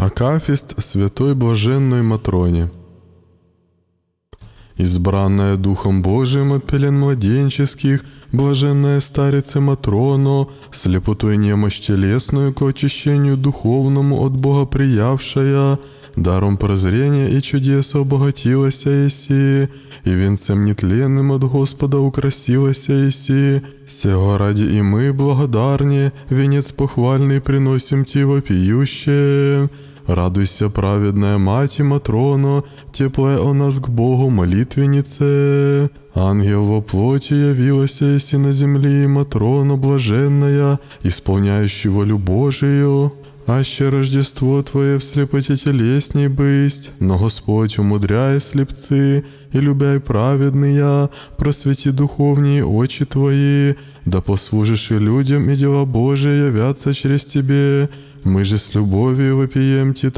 Акафист святой блаженной Матроне. Избранная Духом Божиим от пелен младенческих, блаженная старица Матроно, слепотой и немощь телесную к очищению духовному от Бога приявшая, даром прозрения и чудес обогатилася Иси, и венцем нетленным от Господа украсилася Иси. Сего ради и мы благодарнее, венец похвальный приносим Ти вопиющее». Радуйся, праведная маті матрона, теплая о нас к Богу молитвеннице. Ангел во плоти явилась и на земле матрона блаженная, исполняющего любожию. Аще Рождество Твое в слепоте телесней бысть, но Господь умудряй слепцы, и любяй праведные, просвети духовные очи Твои, да послужишь и людям, и дела Божие явятся через Тебе, мы же с любовью вопием ти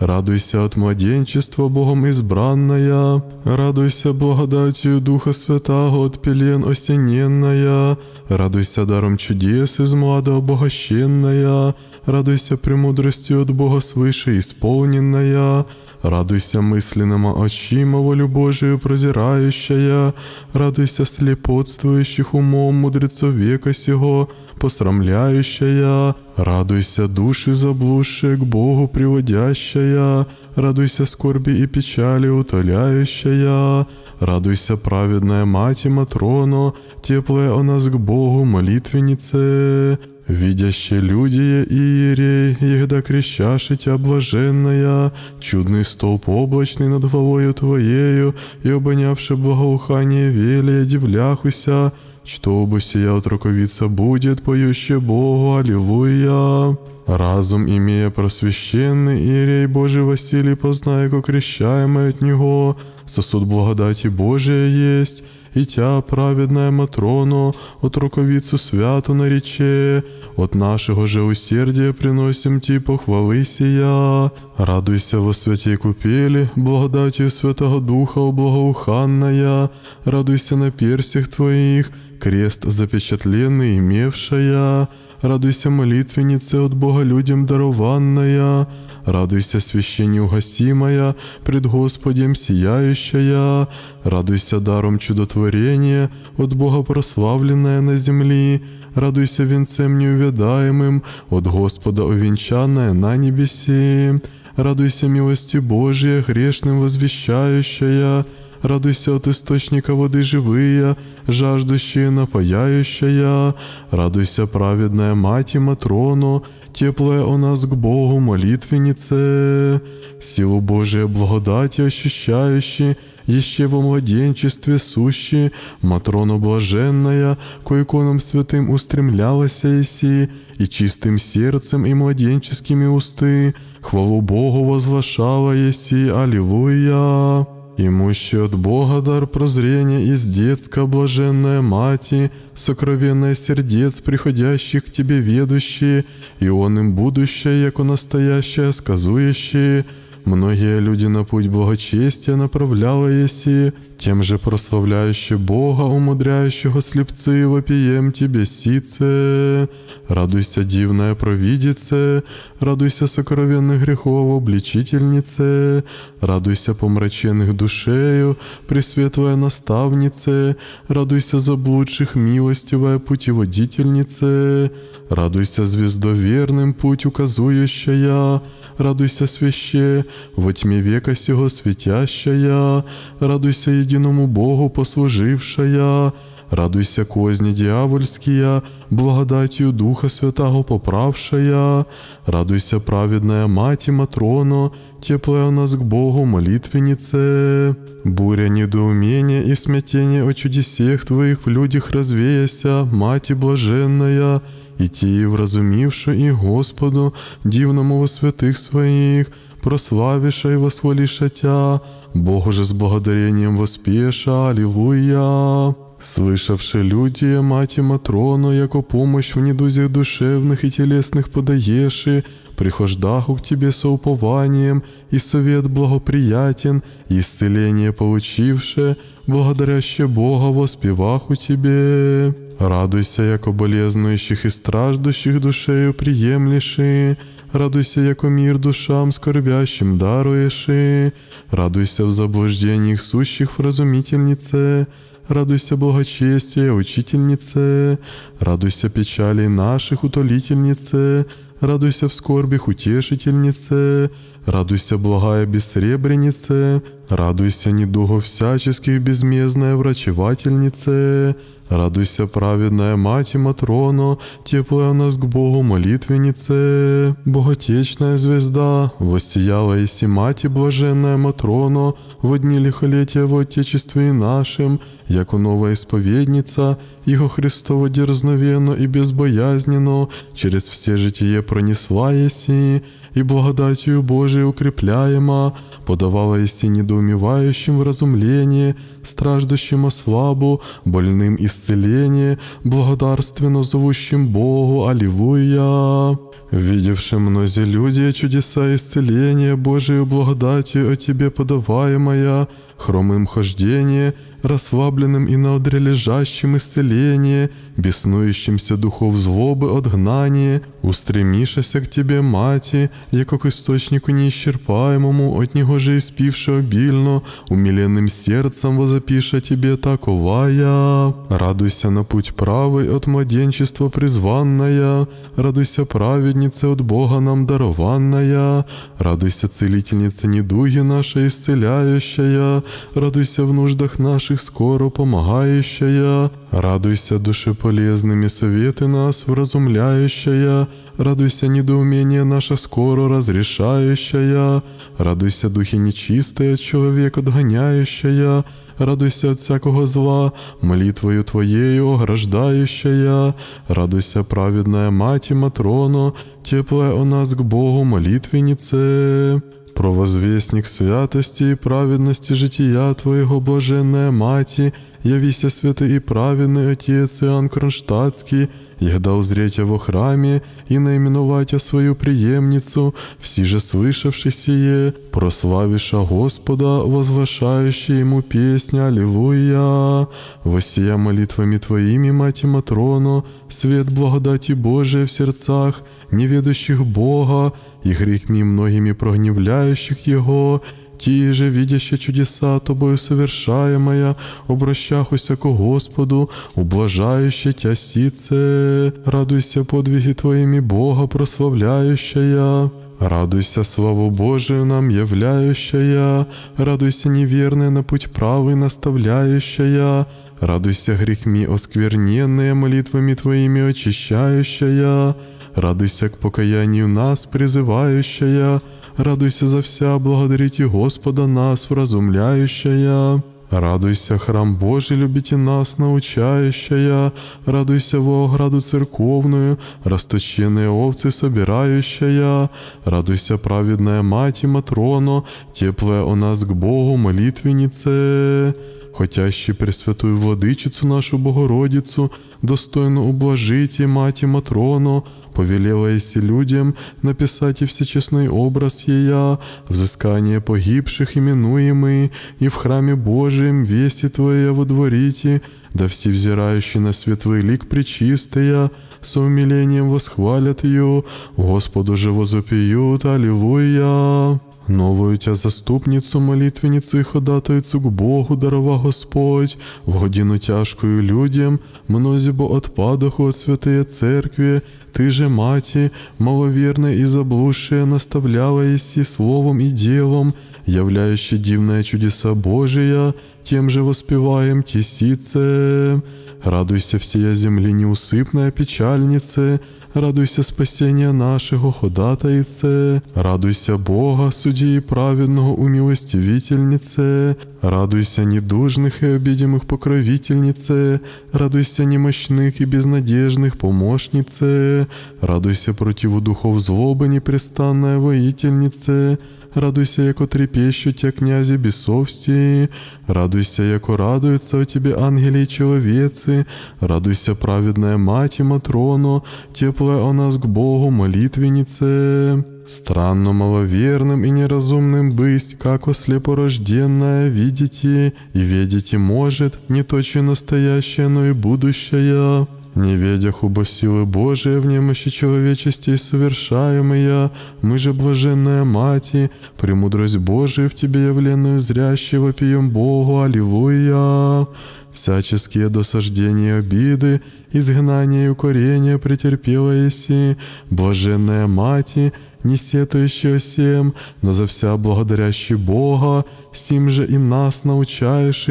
Радуйся от младенчества Богом избранная, Радуйся благодатью Духа Святаго от пелен осененная, Радуйся даром чудес из млада обогащенная, Радуйся премудростью от Бога свыше исполненная, Радуйся мысленному очимоволю Божию прозирающая, радуйся слепотствующих умом мудрецов века сего, посрамляющая, радуйся души заблудшие к Богу приводящая, радуйся скорби и печали утоляющая, радуйся праведная мать и Матрону, теплая у нас к Богу молитвеннице, видящие люди иерей, егда крещашитя блаженная, чудный столб облачный над головою твоею, и обонявши благоухание вели дивляхуся, что бы сия отроковица будет, поющая Богу, аллилуйя. Разум, имея просвященный, Иерей Божий Василий, познай, как крещаемый от Него, сосуд благодати Божия есть, и тя праведная Матроно, от руковицу святу нарече, от нашего же усердия приносим ти похвалы сия. Радуйся во святей купели, благодатью Святого Духа облагоуханная, радуйся на персях твоих, крест запечатленный имевшая, радуйся молитвеннице от Бога людям дарованная, Радуйся, свяще гасимая, пред Господем сияющая, радуйся даром чудотворения, от Бога прославленная на земли, радуйся венцем неувядаемым, от Господа увенчанная на небесе. радуйся милости Божия, грешным возвещающая, радуйся от источника воды живые, жаждущие напаяющая, радуйся праведная мать и Матрону, теплая у нас к Богу молитвеннице, силу Божия благодати ощущающие, еще во младенчестве сущи, Матрону блаженная, к иконам святым устремлялась Еси, и чистым сердцем и младенческими усты, хвалу Богу возглашала Еси, Аллилуйя. Имущий от Бога дар прозрения из детска, блаженная Мати, сокровенное сердец, приходящих к тебе ведущие, и он им будущее, у настоящее, сказующие. Многие люди на путь благочестия направляла еси, тем же прославляющий Бога, умудряющего слепцы, вопием тебе сице. Радуйся, дивная провидице, радуйся сокровенных грехов обличительнице, радуйся помраченных душею, пресветлая наставнице, радуйся заблудших милостивая путеводительнице, радуйся звездоверным путь указующая, радуйся свяще, во тьме века сего светящая, радуйся единому Богу послужившая, радуйся козни дьявольские, благодатью Духа Святаго поправшая, радуйся праведная Мати матрона, теплая у нас к Богу молитвеннице. Буря недоумения и смятение о чудесех Твоих в людях развеяся, Мати Блаженная, І ті, вразумівши і Господу, дівному святих своїх, прославіша і восхваліша Богу же з благодарением воспеша, Аллилуйя. Слышавши люди, мати Матрону, яко помощь в недузях душевных и телесных подаеши, прихождаху к тебе со упованием, и совет благоприятен, и исцеление получивше, благодаряще Бога воспеваху тебе. Радуйся, яко болезнующих и страждущих душею приємліши, радуйся, яко мир душам скорбящим даруєши, радуйся в заблуждениях сущих вразумительнице, радуйся благочестия учительнице, радуйся печали наших утолительнице, радуйся в скорбях утешительнице, радуйся благая бессребренице, радуйся недугов всяческих безмездная врачевательнице, Радуйся, праведная мать и Матрона, теплая у нас к Богу молитвеннице. богатечная звезда, воссияла и мать и блаженная Матрона, в одни лихолетия в Отечестве нашим, яко новая исповедница, Его Христово дерзновенно и безбоязненно через все житие пронесла еси, и благодатью Божией укрепляема, подавала еси недоумевающим в разумлении, страждущим славу, больным исцеление, благодарственно зовущим Богу Аллилуйя. Видевши многие люди чудеса исцеления Божию благодатью о Тебе подаваемая, хромым хождение, расслабленным и на лежащим исцеление, беснующимся духов злобы отгнание, устремишася к Тебе, Маті, як к источнику неисчерпаемому, от Него же испивши обильно, умиленным сердцем возопиша Тебе таковая. Радуйся на путь правый от младенчества призванная, радуйся праведнице от Бога нам дарованная, радуйся целительнице недуги наша исцеляющая, радуйся в нуждах наших скоро помогающая, Радуйся, души полезными советы нас вразумляющая, радуйся, недоумение наше скоро разрешающая, радуйся, духи нечистые от человека догоняющая, радуйся от всякого зла, молитвою Твоею ограждающая, радуйся, праведная мать и Матрону, теплая у нас к Богу молитвеннице». Провозвестник святости и праведности жития Твоего, блаженная Мати, явися святый и праведный Отец Иоанн Кронштадтский, егда узрете во храме и наименовать свою преемницу, все же слышавши сие, прославиша Господа, возвышающий ему песня «Аллилуйя!» Восия молитвами Твоими, Мати Матрону, свет благодати Божия в сердцах, неведущих Бога, и грех ми многими прогневляющих Его, Ті же, видящі чудеса Тобою совершаемая, обращахуся ко Господу, ублажающе Тя сіце, радуйся подвиги Твоїми Бога прославляющая. Радуйся, славу Божию нам являющая, радуйся, неверная на путь правый наставляющая, радуйся грехми оскверненные молитвами Твоими очищающая, радуйся к покаянию нас, призывающая, радуйся за вся, благодарите Господа нас, вразумляющая. Радуйся, храм Божий, любите нас, научающая, радуйся во ограду церковную, расточенные овцы собирающая, радуйся, праведная мать и Матроно, теплая у нас к Богу молитвеннице. Хотящи Пресвятую Владичицу нашу Богородицу, достойно ублажите, Мати Матроно, повелела еси людям написать и всечестный образ ея, взыскание погибших именуемый, и в храме Божием вести Твоя во дворите да все взирающие на светлый лик причистая, с умилением восхвалят ее, Господу же возопьют, Аллилуйя!» Новую тебя заступницу молитвенницу и ходатайцю к Богу дарова Господь, в годину тяжкую людям, мнозибо бо отпадаху от святые церкви, ты же, мати, маловерная и заблудшая, наставляла и словом и делом, являющий дивное чудеса Божия, тем же воспеваем тесице. Радуйся всея земли неусыпная печальнице, радуйся спасіння нашого, ходатайце, радуйся Бога, судді і праведного умилостивительнице, радуйся недужных и обидимых покровительнице, радуйся немощных и безнадежных помощнице, радуйся противу духов злобы непрестанная воительнице, радуйся, яко трепещут те князи бесовсті, радуйся, яко радуются у тебе ангели и человецы, радуйся, праведная мать и Матрону, теплая о нас к Богу молитвеннице». Странно маловерным и неразумным быть, как о слепорожденное видите, и видите может не точно настоящее, но и будущее. Не ведях хубо силы Божия в немощи человечестей совершаемые, мы же, блаженная Мати, премудрость Божия в Тебе явленную зрящего пьем Богу, Аллилуйя! Всяческие досаждения обиды, изгнание и укорения претерпела Еси, блаженная Мати, не сетующая всем, но за вся благодарящий Бога, сим же и нас научаешь,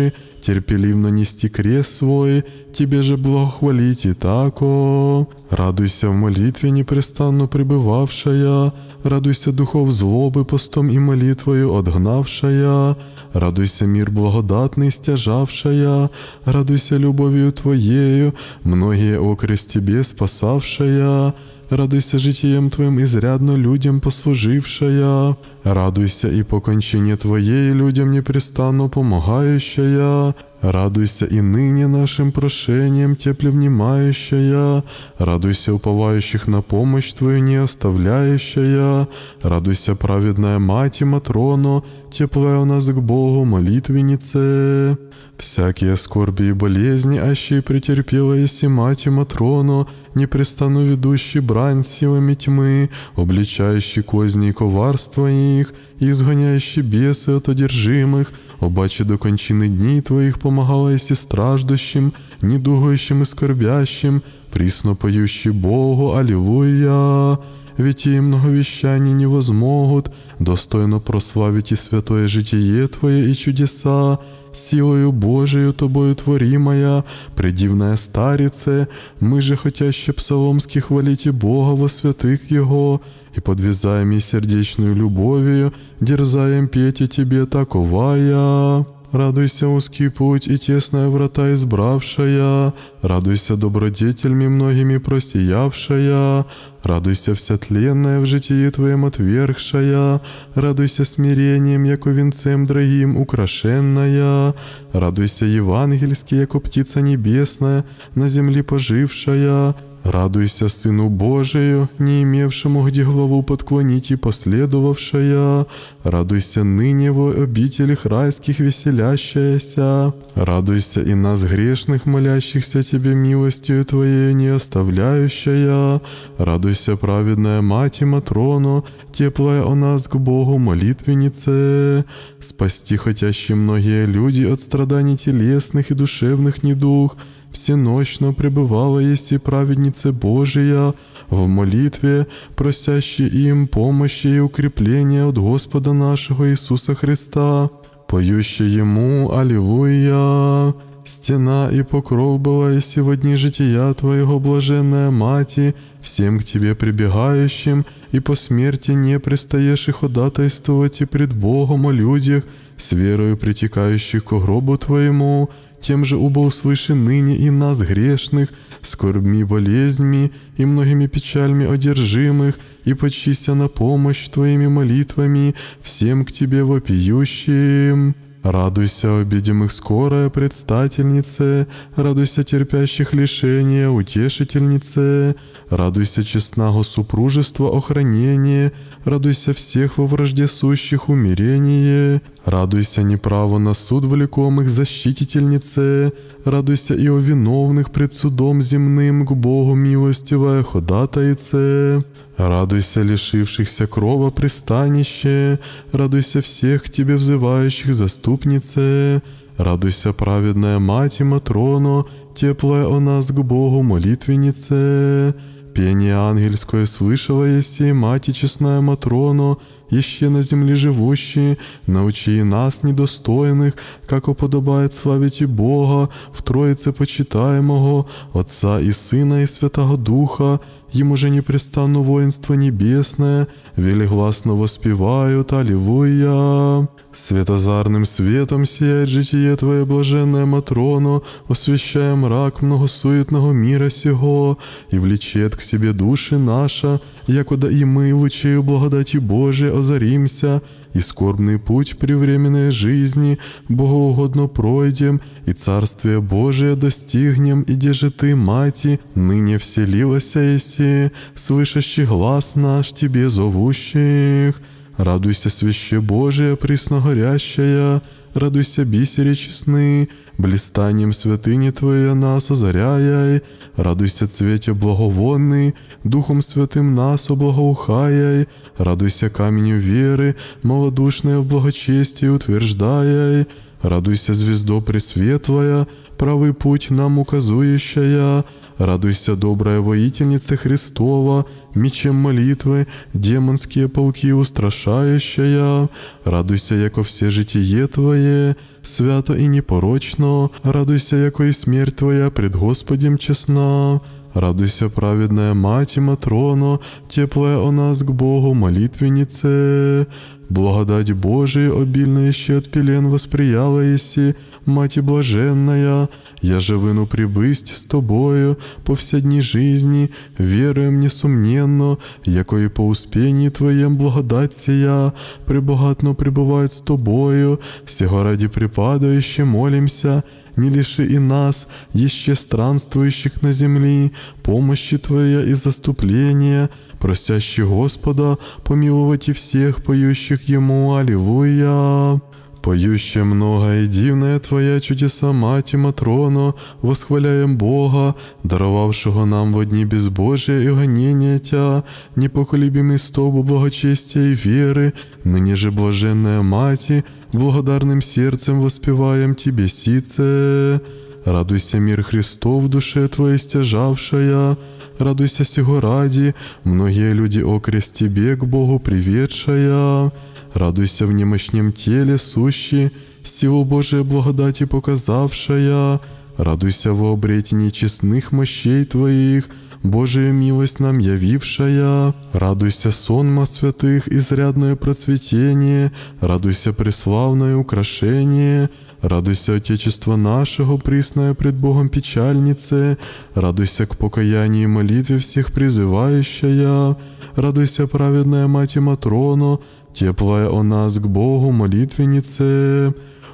Терпелив нанести крест свой, Тебе же благохвалить и тако. Радуйся в молитве непрестанно пребывавшая, радуйся духов злобы постом и молитвою отгнавшая, радуйся мир благодатный стяжавшая, радуйся любовью Твоею, многие окрест Тебе спасавшая, радуйся житієм Твоїм изрядно людям послужившая, радуйся і по кончині Твоєї людям непрестанно помогающая, радуйся и ныне нашим прошениям теплевнимающая, радуйся уповающих на помощь Твою не оставляющая, радуйся праведная Мать и Матрону, теплая у нас к Богу молитвеннице». Всякие скорби и болезни, аще претерпела еси мать Матрону, непрестану ведущий брань силами тьмы, обличающий козни и коварство их, и изгоняющий бесы от одержимых, обаче до кончины дней твоих помогала еси страждущим, недугающим и скорбящим, присно поющий Богу, Аллилуйя! ведь и многовещаний не возмогут, достойно прославить и святое житие Твое и чудеса, силою Божию Тобою творимая, предивная старице, мы же хотяще псаломски хвалите Бога во святых Его, и подвязаем и сердечную любовью, дерзаем петь и Тебе таковая». Радуйся, узкий путь и тесная врата избравшая, Радуйся, добродетельми многими просиявшая, Радуйся, вся тленная в житии Твоем отвергшая, Радуйся смирением, яко венцем дорогим украшенная, Радуйся, евангельски, яко птица небесная, на земле пожившая, Радуйся Сыну Божию, не имевшему где главу подклонить и последовавшая. Радуйся ныне в обителях райских веселящаяся. Радуйся и нас грешных, молящихся Тебе милостью Твоей не оставляющая. Радуйся, праведная Мать и Матрону, теплая у нас к Богу молитвеннице. Спасти хотящие многие люди от страданий телесных и душевных недуг – всеночно пребывала есть и праведница Божия в молитве, просящей им помощи и укрепления от Господа нашего Иисуса Христа, поющая Ему «Аллилуйя». Стена и покров была и сегодня жития Твоего, блаженная Мати, всем к Тебе прибегающим, и по смерти не пристаешь и ходатайствовать и пред Богом о людях, с верою притекающих к гробу Твоему, тем же убыл свыше ныне и нас грешных, скорбми, болезнями и многими печальми одержимых, и почися на помощь Твоими молитвами всем к Тебе вопиющим». Радуйся, обидимых скорая предстательнице, радуйся терпящих лишения утешительнице, радуйся честного супружества охранение, радуйся всех во вражде сущих умирение, радуйся неправо на суд влекомых защитительнице, радуйся и о виновных пред судом земным к Богу милостивая ходатайце». Радуйся лишившихся крова пристанище, радуйся всех тебе взывающих заступнице, радуйся праведная мать и Матрону, теплая о нас к Богу молитвеннице, Пение ангельское слышала еси, мати честная Матроно, еще на земле живущие, научи нас, недостойных, как уподобает оподобает славіті Бога, в Троице почитаемого Отца и Сына и Святого Духа, Ему же непрестанно воинство небесное, велигласно воспевают, Аллилуйя. Светозарным светом сияет житие Твое, блаженное Матроно, освещая мрак многосуетного мира сего, и влечет к себе души наша, якода и мы лучею благодати Божией озаримся, и скорбный путь при временной жизни богоугодно пройдем, и Царствие Божие достигнем, и де же Ты, Мати, ныне вселилася Еси, слышащий глаз наш Тебе зовущих». Радуйся, свяще Божия, пресногорящая, радуйся, бисери честны, блистанием святыни Твоя нас озаряй, радуйся, цвете благовонный, Духом Святым нас облагоухаяй, радуйся каменю веры, малодушное в благочестии утверждаяй, радуйся, звездо пресветлая, правый путь нам указующая, Радуйся, добрая воительница Христова, мечем молитвы, демонские пауки устрашающая. Радуйся, яко все житие Твое, свято и непорочно. Радуйся, яко и смерть Твоя пред Господем честна. Радуйся, праведная мать и Матроно, теплая у нас к Богу молитвеннице. Благодать Божия обильная еще от пелен восприяла еси, Мать блаженная, Я же выну прибысть з тобою повсядні жизни, веруем несумненно, якое по успении Твоем благодать сия, прибогатно пребывает с тобою, всего ради припадающего молимся, не лиши и нас, еще странствующих на земли, помощи Твоя и заступления, просящий Господа помиловать и всех поющих Ему, Аллилуйя. Поющая много и дивная Твоя чудеса, мати Матроно, восхваляем Бога, даровавшего нам в дні безбожие и гонения Тя, непоколебимый стобу благочестия и веры, ныне же блаженная Мати, благодарным сердцем воспеваем Тебе сице. Радуйся, мир Христов, душе Твоей стяжавшая, радуйся сего ради, многие люди окрест Тебе к Богу приведшая» радуйся в немощнем теле сущи, силу Божия благодати показавшая, радуйся во обретении честных мощей Твоих, Божию милость нам явившая, радуйся сонма святых, изрядное процветение, радуйся преславное украшение, радуйся отечество нашего, присное пред Богом печальнице, радуйся к покаянию и молитве всех призывающая, радуйся праведная Мать и Матрону, Теплая у нас к Богу молитвеннице,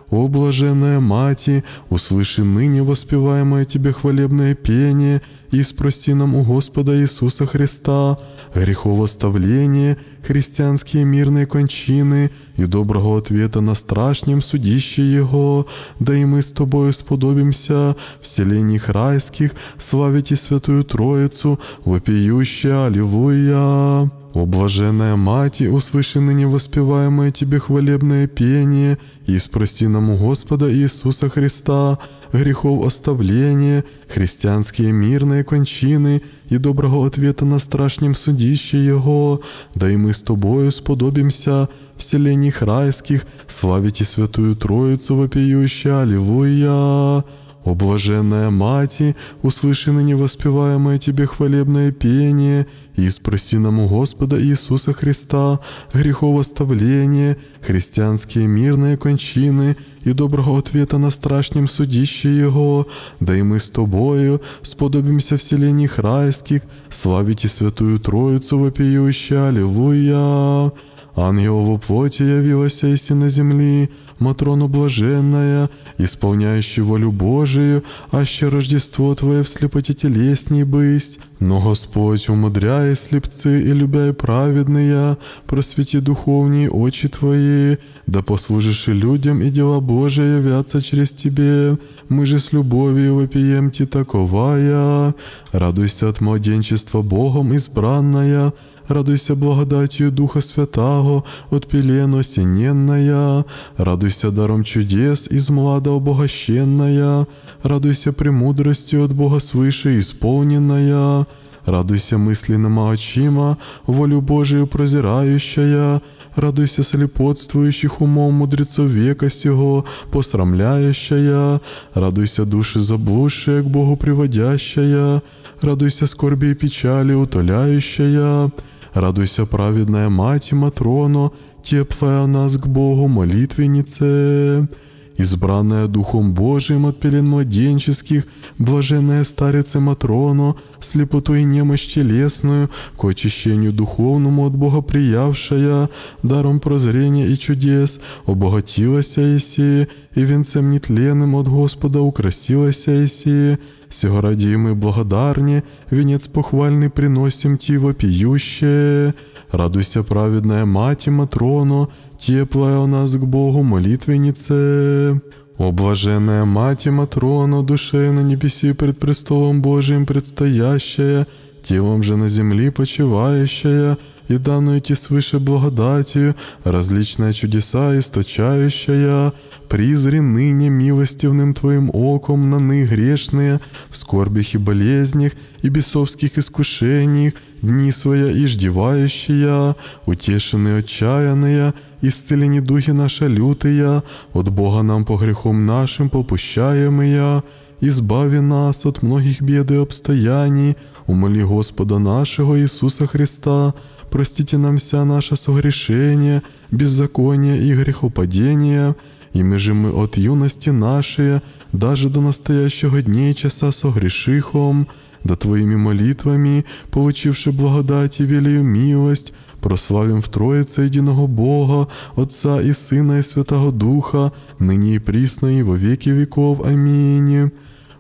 о блаженная Мати, услыши ныне воспеваемое Тебе хвалебное пение и спроси нам у Господа Иисуса Христа греховоставление, христианские мирные кончины и доброго ответа на страшнем судище Его, да и мы с Тобою сподобимся в селениях райских славить и Святую Троицу, вопиющая Аллилуйя». «О, блаженная Мати, услыши ныне воспеваемое Тебе хвалебное пение, и спроси нам у Господа Иисуса Христа грехов оставления, христианские мирные кончины и доброго ответа на страшнем судище Его, да и мы с Тобою сподобимся в селениях райских, славите Святую Троицу вопиющая, Аллилуйя!» О, блаженная Мати, услыши ныне воспеваемое Тебе хвалебное пение, и спроси нам у Господа Иисуса Христа грехов оставления, христианские мирные кончины и доброго ответа на страшнем судище Его, да и мы с Тобою сподобимся в райских, славите Святую Троицу вопиющую, Аллилуйя!» Ангел во плоти явилась еси на земли, Матрону блаженная, исполняющий волю Божию, аще Рождество Твое в слепоте телесней бысть. Но Господь, умудряя слепцы и любя и праведные, просвети духовние очи Твои, да послужишь и людям, и дела Божие явятся через Тебе. Мы же с любовью вопием Ти таковая. Радуйся от младенчества Богом избранная, радуйся благодатью Духа Святаго, от пелен осененная, радуйся даром чудес из млада обогащенная, радуйся премудростью от Бога свыше исполненная, радуйся мысленным очима, волю Божию прозирающая, радуйся слепотствующих умом мудрецов века сего, посрамляющая, радуйся души заблудшие к Богу приводящая, радуйся скорби и печали утоляющая, Радуйся, праведная мать Матроно, теплая нас к Богу молитвеннице, избранная Духом Божиим от пелен младенческих, блаженная старица Матроно, слепоту и немощь телесную, к очищению духовному от Бога приявшая, даром прозрения и чудес, обогатилася Исея, и венцем нетленным от Господа украсилася Исея, Всего радимы и благодарни, венец похвальный приносим Ти вопиюще. Радуйся, праведная мать и Матрону, теплая у нас к Богу молитвеннице. Облаженная блаженная мать и душею на небеси пред престолом Божиим предстоящая, телом же на земли почивающая, и данную идти свыше благодатью, различные чудеса источающая, призри ныне милостивным Твоим оком на ны грешные, в скорбях и болезнях, и бесовских искушениях, дни своя иждевающие, утешены отчаянные, исцелені духи наша лютия, от Бога нам по грехом нашим попущаемые, избави нас от многих бед и обстояний, умоли Господа нашего Иисуса Христа, простите нам вся наше согрешение, беззаконие и грехопадение, мы же мы от юности нашей, даже до настоящего дней часа согрешихом, да Твоими молитвами, получивши благодать и велию милость, прославим в Троице единого Бога, Отца и Сына и Святого Духа, ныне и присно и во веки веков. Аминь.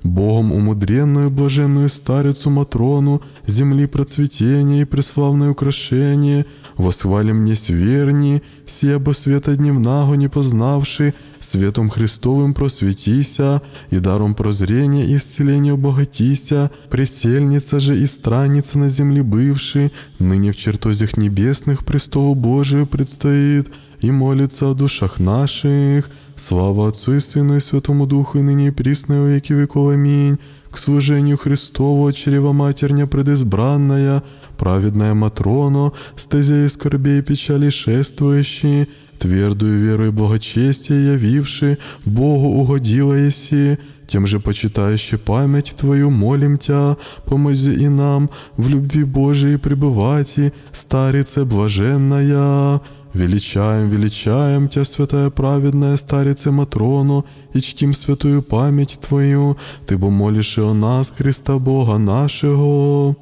Богом умудренную блаженную старицу Матрону, земли процветения и преславное украшение, восхвалим не сверни, себо света дневного не познавши, светом Христовым просветися, и даром прозрения и исцеления обогатися, пресельница же и странница на земле бывши, ныне в чертозях небесных престолу Божию предстоит, и молится о душах наших». Слава Отцу и Сыну и Святому Духу, и ныне и присно, и во веки веков. Аминь. К служению Христову, чрева матерня предызбранная, праведная Матрона, стезя и скорбей и печали шествующие, твердую веру и благочестие явивши, Богу угодила еси, тем же почитающий память Твою, молим Тя, помози и нам в любви Божией пребывати, старице блаженная». Величаем, величаем Тя, святая праведная старица Матрону, и чтим святую память Твою, Ты бо молишь о нас, Христа Бога нашего».